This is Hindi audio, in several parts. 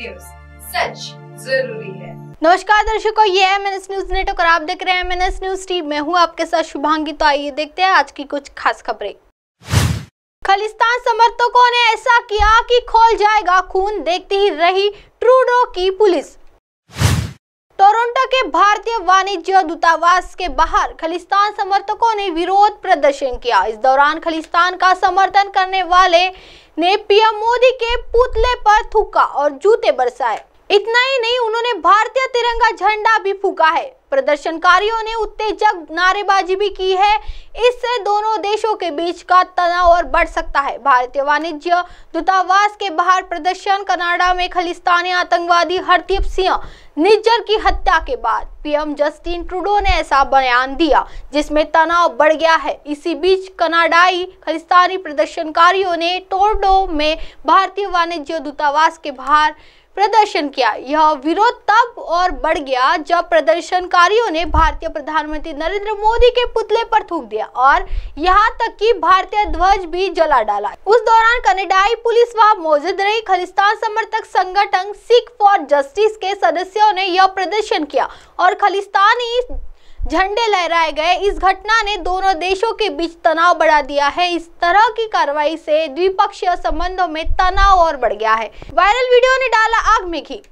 न्यूज सच जरूरी है नमस्कार दर्शकों ये है एम न्यूज नेटवर्क और आप देख रहे हैं एम न्यूज टीम मैं हूँ आपके साथ शुभांगी तो आइए देखते हैं आज की कुछ खास खबरें खालिस्तान समर्थकों ने ऐसा किया कि खोल जाएगा खून देखती ही रही ट्रूडो की पुलिस टोरंटो के भारतीय वाणिज्य दूतावास के बाहर खलिस्तान समर्थकों ने विरोध प्रदर्शन किया इस दौरान खलिस्तान का समर्थन करने वाले ने पीएम मोदी के पुतले पर थूका और जूते बरसाए इतना ही नहीं उन्होंने भारतीय तिरंगा झंडा भी फूका है प्रदर्शनकारियों ने उत्तेजक नारेबाजी भी की है इससे दोनों देशों के बीच का तनाव और बढ़ सकता है भारतीय वाणिज्य दूतावास के बाहर प्रदर्शन कनाडा में खलिस्तानी आतंकवादी हरदीप सिंह निज्जर की हत्या के बाद पीएम जस्टिन ट्रूडो ने ऐसा बयान दिया जिसमें तनाव बढ़ गया है इसी बीच कनाडाई खालिस्तानी प्रदर्शनकारियों ने टोरडो में भारतीय वाणिज्य दूतावास के बाहर प्रदर्शन किया यह विरोध तब और बढ़ गया जब प्रदर्शनकारियों ने भारतीय प्रधानमंत्री नरेंद्र मोदी के पुतले पर थूक दिया और यहाँ तक कि भारतीय ध्वज भी जला डाला उस दौरान कनेडाई पुलिस वहां मौजूद रही खालिस्तान समर्थक संगठन सिख फॉर जस्टिस के सदस्यों ने यह प्रदर्शन किया और खालिस्तानी झंडे लहराए गए इस घटना ने दोनों देशों के बीच तनाव बढ़ा दिया है इस तरह की कार्रवाई से द्विपक्षीय संबंधों में तनाव और बढ़ गया है वायरल वीडियो ने डाला आग में घी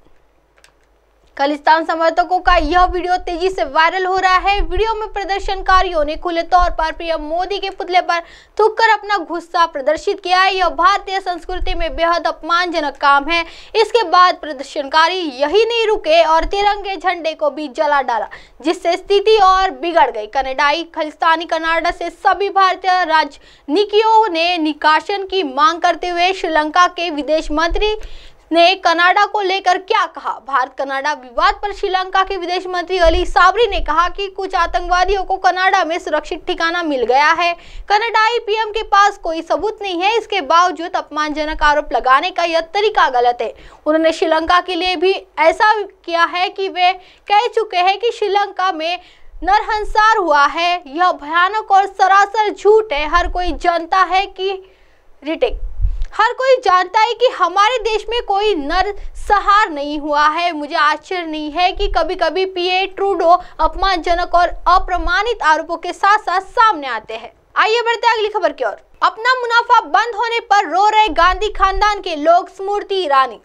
खालिस्तान समर्थकों का यह वीडियो तेजी से वायरल हो रहा है वीडियो में प्रदर्शनकारियों ने खुले तौर पर पीएम मोदी के पुतले पर थूक अपना गुस्सा प्रदर्शित किया है यह भारतीय संस्कृति में बेहद अपमानजनक काम है इसके बाद प्रदर्शनकारी यही नहीं रुके और तिरंगे झंडे को भी जला डाला जिससे स्थिति और बिगड़ गई कनेडाई खालिस्तानी कनाडा से सभी भारतीय राजनीतियों ने निकाशन की मांग करते हुए श्रीलंका के विदेश मंत्री ने कनाडा को लेकर क्या कहा भारत कनाडा विवाद पर श्रीलंका के विदेश मंत्री अली साबरी ने कहा कि कुछ आतंकवादियों को कनाडा में सुरक्षित ठिकाना मिल गया है कनाडाई पीएम के पास कोई सबूत नहीं है इसके बावजूद अपमानजनक आरोप लगाने का यह तरीका गलत है उन्होंने श्रीलंका के लिए भी ऐसा किया है कि वे कह चुके हैं कि श्रीलंका में नरहंसार हुआ है यह भयानक और सरासर झूठ है हर कोई जानता है कि रिटेक हर कोई जानता है कि हमारे देश में कोई नर सहार नहीं हुआ है मुझे आश्चर्य नहीं है कि कभी कभी पीए ट्रूडो अपमानजनक और अप्रमाणित आरोपों के साथ साथ सामने आते हैं आइए बढ़ते अगली खबर की ओर अपना मुनाफा बंद होने पर रो रहे गांधी खानदान के लोग स्मृति ईरानी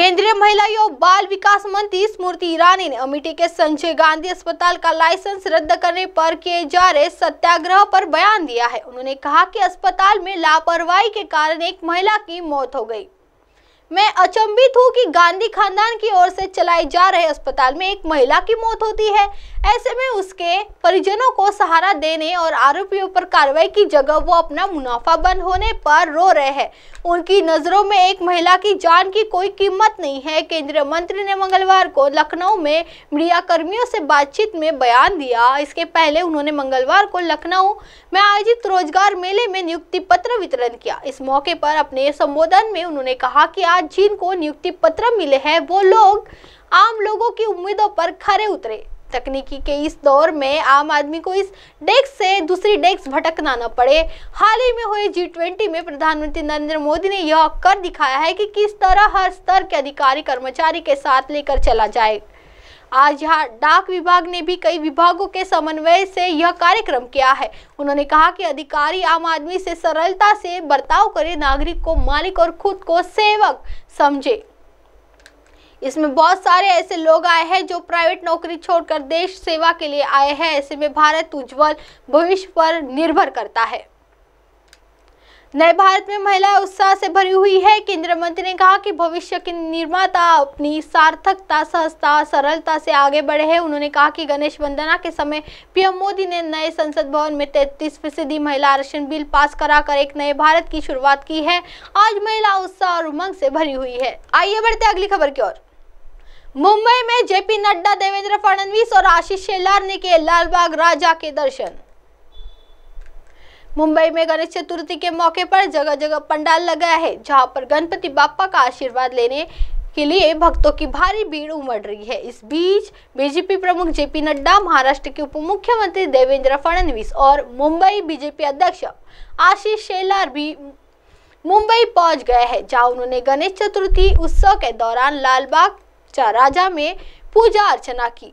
केंद्रीय महिला एवं बाल विकास मंत्री स्मृति ईरानी ने अमेठी के संजय गांधी अस्पताल का लाइसेंस रद्द करने पर किए जा रहे सत्याग्रह पर बयान दिया है उन्होंने कहा कि अस्पताल में लापरवाही के कारण एक महिला की मौत हो गई मैं अचंभित हूँ कि गांधी खानदान की ओर से चलाए जा रहे अस्पताल में एक महिला की मौत होती है ऐसे में उसके परिजनों को सहारा देने और आरोपियों पर कार्रवाई की जगह वो अपना मुनाफा बंद होने पर रो रहे हैं उनकी नज़रों में एक महिला की जान की कोई कीमत नहीं है केंद्रीय मंत्री ने मंगलवार को लखनऊ में मीडिया कर्मियों से बातचीत में बयान दिया इसके पहले उन्होंने मंगलवार को लखनऊ में आयोजित रोजगार मेले में नियुक्ति पत्र वितरण किया इस मौके पर अपने संबोधन में उन्होंने कहा कि बाद जिनको नियुक्ति पत्र मिले हैं वो लोग आम लोगों की उम्मीदों पर खरे उतरे तकनीकी के इस दौर में आम आदमी को इस डेस्क से दूसरी डेस्क भटकना न पड़े हाल ही में हुए जी ट्वेंटी में प्रधानमंत्री नरेंद्र मोदी ने यह कर दिखाया है कि किस तरह हर स्तर के अधिकारी कर्मचारी के साथ लेकर चला जाए आज यहाँ डाक विभाग ने भी कई विभागों के समन्वय से यह कार्यक्रम किया है उन्होंने कहा कि अधिकारी आम आदमी से सरलता से बर्ताव करे नागरिक को मालिक और खुद को सेवक समझे इसमें बहुत सारे ऐसे लोग आए हैं जो प्राइवेट नौकरी छोड़कर देश सेवा के लिए आए हैं ऐसे में भारत उज्जवल भविष्य पर निर्भर करता है नए भारत में महिला उत्साह से भरी हुई है केंद्रीय मंत्री ने कहा कि भविष्य के निर्माता अपनी सार्थकता सहजता सरलता से आगे बढ़े हैं उन्होंने कहा कि गणेश वंदना के समय पीएम मोदी ने नए संसद भवन में 33 फीसदी महिला आरक्षण बिल पास कराकर एक नए भारत की शुरुआत की है आज महिला उत्साह और उमंग से भरी हुई है आइए बढ़ते अगली खबर की ओर मुंबई में जेपी नड्डा देवेंद्र फडणवीस और आशीष शेलार ने किए लालबाग राजा के दर्शन मुंबई में गणेश चतुर्थी के मौके पर जगह जगह पंडाल लगा है जहां पर गणपति बापा का आशीर्वाद लेने के लिए भक्तों की भारी भीड़ उमड़ रही है इस बीच बीजेपी प्रमुख जेपी नड्डा महाराष्ट्र के उप मुख्यमंत्री देवेंद्र फडणवीस और मुंबई बीजेपी अध्यक्ष आशीष शेलार भी मुंबई पहुंच गए हैं जहां उन्होंने गणेश चतुर्थी उत्सव के दौरान लालबाग राजा में पूजा अर्चना की